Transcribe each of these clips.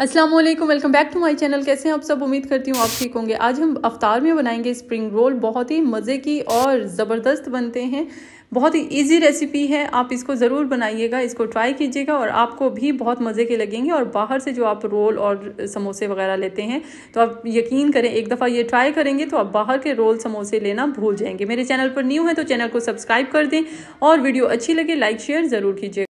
Aslam welcome back to my channel कैसे हैं आप सब उम्मीद करती हूँ आप ठीक होंगे आज हम अफ्तार में बनाएंगे स्प्रिंग रोल बहुत ही मज़े की और ज़बरदस्त बनते हैं बहुत ही इजी रेसिपी है आप इसको ज़रूर बनाइएगा इसको ट्राई कीजिएगा और आपको भी बहुत मज़े के लगेंगे और बाहर से जो आप रोल और समोसे वगैरह लेते हैं तो आप यकीन करें एक दफ़ा ये ट्राई करेंगे तो आप बाहर के रोल समोसे लेना भूल जाएंगे मेरे चैनल पर न्यू है तो चैनल को सब्सक्राइब कर दें और वीडियो अच्छी लगे लाइक शेयर ज़रूर कीजिएगा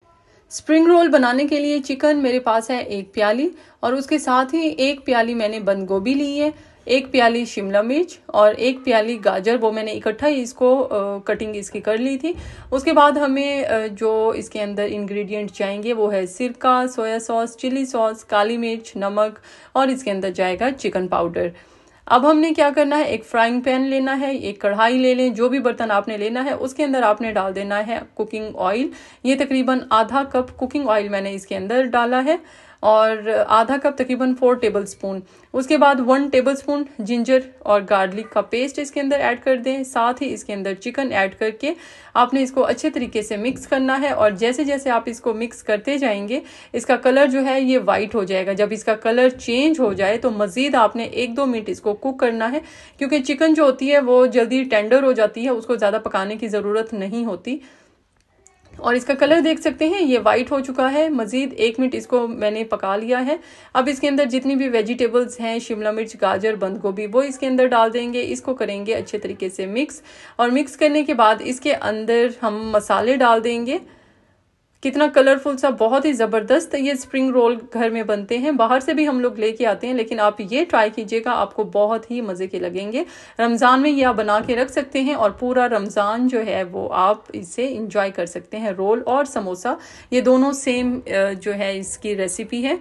स्प्रिंग रोल बनाने के लिए चिकन मेरे पास है एक प्याली और उसके साथ ही एक प्याली मैंने बंद गोभी ली है एक प्याली शिमला मिर्च और एक प्याली गाजर वो मैंने इकट्ठा ही इसको आ, कटिंग इसकी कर ली थी उसके बाद हमें आ, जो इसके अंदर इंग्रेडिएंट चाहेंगे वो है सिरका सोया सॉस चिली सॉस काली मिर्च नमक और इसके अंदर जाएगा चिकन पाउडर अब हमने क्या करना है एक फ्राइंग पैन लेना है एक कढ़ाई ले लें जो भी बर्तन आपने लेना है उसके अंदर आपने डाल देना है कुकिंग ऑयल ये तकरीबन आधा कप कुकिंग ऑयल मैंने इसके अंदर डाला है और आधा कप तकरीबन फोर टेबल स्पून उसके बाद वन टेबल स्पून जिंजर और गार्लिक का पेस्ट इसके अंदर ऐड कर दें साथ ही इसके अंदर चिकन ऐड करके आपने इसको अच्छे तरीके से मिक्स करना है और जैसे जैसे आप इसको मिक्स करते जाएंगे इसका कलर जो है ये वाइट हो जाएगा जब इसका कलर चेंज हो जाए तो मज़ीद आपने एक दो मिनट इसको कुक करना है क्योंकि चिकन जो होती है वो जल्दी टेंडर हो जाती है उसको ज़्यादा पकाने की ज़रूरत नहीं होती और इसका कलर देख सकते हैं ये वाइट हो चुका है मज़ीद एक मिनट इसको मैंने पका लिया है अब इसके अंदर जितनी भी वेजिटेबल्स हैं शिमला मिर्च गाजर बंद गोभी वो इसके अंदर डाल देंगे इसको करेंगे अच्छे तरीके से मिक्स और मिक्स करने के बाद इसके अंदर हम मसाले डाल देंगे कितना कलरफुल सा बहुत ही ज़बरदस्त ये स्प्रिंग रोल घर में बनते हैं बाहर से भी हम लोग लेके आते हैं लेकिन आप ये ट्राई कीजिएगा आपको बहुत ही मज़े के लगेंगे रमज़ान में ये आप बना के रख सकते हैं और पूरा रमज़ान जो है वो आप इसे इंजॉय कर सकते हैं रोल और समोसा ये दोनों सेम जो है इसकी रेसिपी है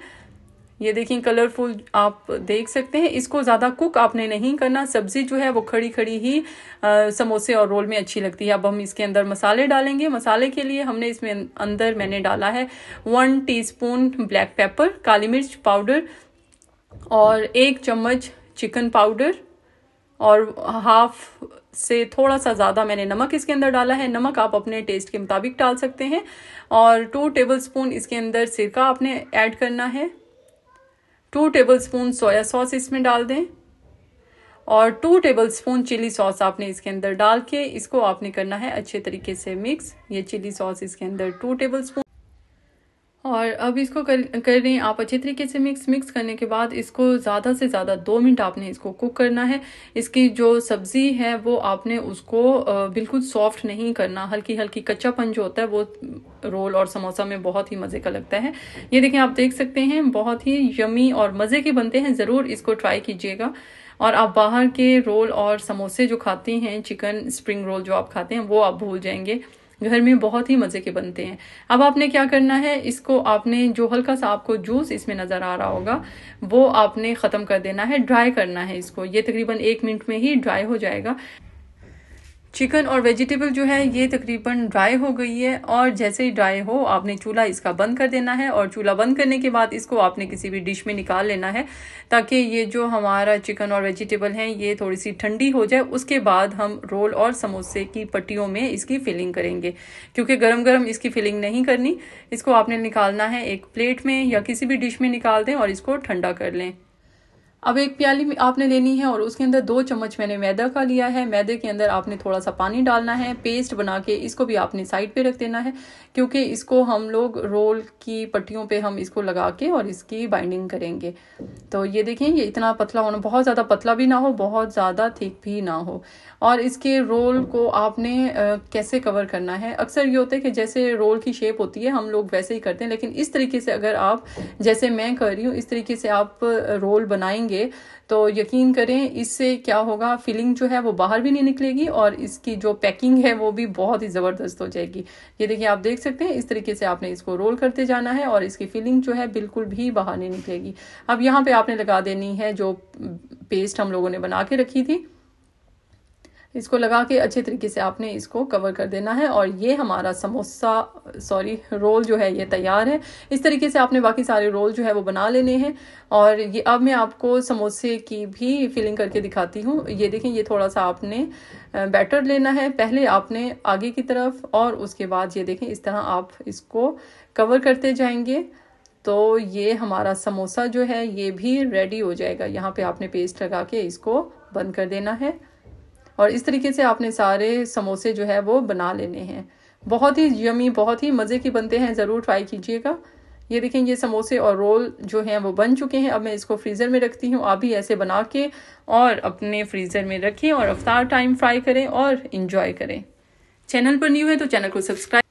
ये देखिए कलरफुल आप देख सकते हैं इसको ज़्यादा कुक आपने नहीं करना सब्ज़ी जो है वो खड़ी खड़ी ही आ, समोसे और रोल में अच्छी लगती है अब हम इसके अंदर मसाले डालेंगे मसाले के लिए हमने इसमें अंदर मैंने डाला है वन टीस्पून ब्लैक पेपर काली मिर्च पाउडर और एक चम्मच चिकन पाउडर और हाफ से थोड़ा सा ज़्यादा मैंने नमक इसके अंदर डाला है नमक आप अपने टेस्ट के मुताबिक डाल सकते हैं और टू टेबल स्पून इसके अंदर सिरका आपने ऐड करना है टू टेबलस्पून सोया सॉस इसमें डाल दें और टू टेबलस्पून चिली सॉस आपने इसके अंदर डाल के इसको आपने करना है अच्छे तरीके से मिक्स ये चिली सॉस इसके अंदर टू टेबलस्पून और अब इसको कर करें आप अच्छे तरीके से मिक्स मिक्स करने के बाद इसको ज़्यादा से ज़्यादा दो मिनट आपने इसको कुक करना है इसकी जो सब्ज़ी है वो आपने उसको बिल्कुल सॉफ्ट नहीं करना हल्की हल्की कच्चापन जो होता है वो रोल और समोसा में बहुत ही मज़े का लगता है ये देखें आप देख सकते हैं बहुत ही यमी और मज़े के बनते हैं ज़रूर इसको ट्राई कीजिएगा और आप बाहर के रोल और समोसे जो खाते हैं चिकन स्प्रिंग रोल जो आप खाते हैं वो आप भूल जाएंगे घर में बहुत ही मज़े के बनते हैं अब आपने क्या करना है इसको आपने जो हल्का सा आपको जूस इसमें नज़र आ रहा होगा वो आपने ख़त्म कर देना है ड्राई करना है इसको ये तकरीबन एक मिनट में ही ड्राई हो जाएगा चिकन और वेजिटेबल जो है ये तकरीबन ड्राई हो गई है और जैसे ही ड्राई हो आपने चूल्हा इसका बंद कर देना है और चूल्हा बंद करने के बाद इसको आपने किसी भी डिश में निकाल लेना है ताकि ये जो हमारा चिकन और वेजिटेबल है ये थोड़ी सी ठंडी हो जाए उसके बाद हम रोल और समोसे की पट्टियों में इसकी फिलिंग करेंगे क्योंकि गर्म गर्म इसकी फिलिंग नहीं करनी इसको आपने निकालना है एक प्लेट में या किसी भी डिश में निकाल दें और इसको ठंडा कर लें अब एक प्याली में आपने लेनी है और उसके अंदर दो चम्मच मैंने मैदा का लिया है मैदे के अंदर आपने थोड़ा सा पानी डालना है पेस्ट बना के इसको भी आपने साइड पे रख देना है क्योंकि इसको हम लोग रोल की पट्टियों पे हम इसको लगा के और इसकी बाइंडिंग करेंगे तो ये देखें ये इतना पतला होना बहुत ज़्यादा पतला भी ना हो बहुत ज़्यादा थिक भी ना हो और इसके रोल को आपने कैसे कवर करना है अक्सर ये होता है कि जैसे रोल की शेप होती है हम लोग वैसे ही करते हैं लेकिन इस तरीके से अगर आप जैसे मैं कर रही हूँ इस तरीके से आप रोल बनाएंगे करेंगे तो यकीन करें इससे क्या होगा फीलिंग जो है वो बाहर भी नहीं निकलेगी और इसकी जो पैकिंग है वो भी बहुत ही ज़बरदस्त हो जाएगी ये देखिए आप देख सकते हैं इस तरीके से आपने इसको रोल करते जाना है और इसकी फीलिंग जो है बिल्कुल भी बाहर नहीं निकलेगी अब यहाँ पर आपने लगा देनी है जो पेस्ट हम लोगों ने बना के रखी थी इसको लगा के अच्छे तरीके से आपने इसको कवर कर देना है और ये हमारा समोसा सॉरी रोल जो है ये तैयार है इस तरीके से आपने बाकी सारे रोल जो है वो बना लेने हैं और ये अब मैं आपको समोसे की भी फिलिंग करके दिखाती हूँ ये देखें ये थोड़ा सा आपने बैटर लेना है पहले आपने आगे की तरफ और उसके बाद ये देखें इस तरह आप इसको कवर करते जाएंगे तो ये हमारा समोसा जो है ये भी रेडी हो जाएगा यहाँ पे आपने पेस्ट लगा के इसको बंद कर देना है और इस तरीके से आपने सारे समोसे जो है वो बना लेने हैं बहुत ही यमी बहुत ही मज़े के बनते हैं ज़रूर ट्राई कीजिएगा ये देखें ये समोसे और रोल जो हैं वो बन चुके हैं अब मैं इसको फ्रीज़र में रखती हूँ आप भी ऐसे बना के और अपने फ्रीज़र में रखें और अफ्तार टाइम फ्राई करें और इन्जॉय करें चैनल पर न्यू है तो चैनल को सब्सक्राइब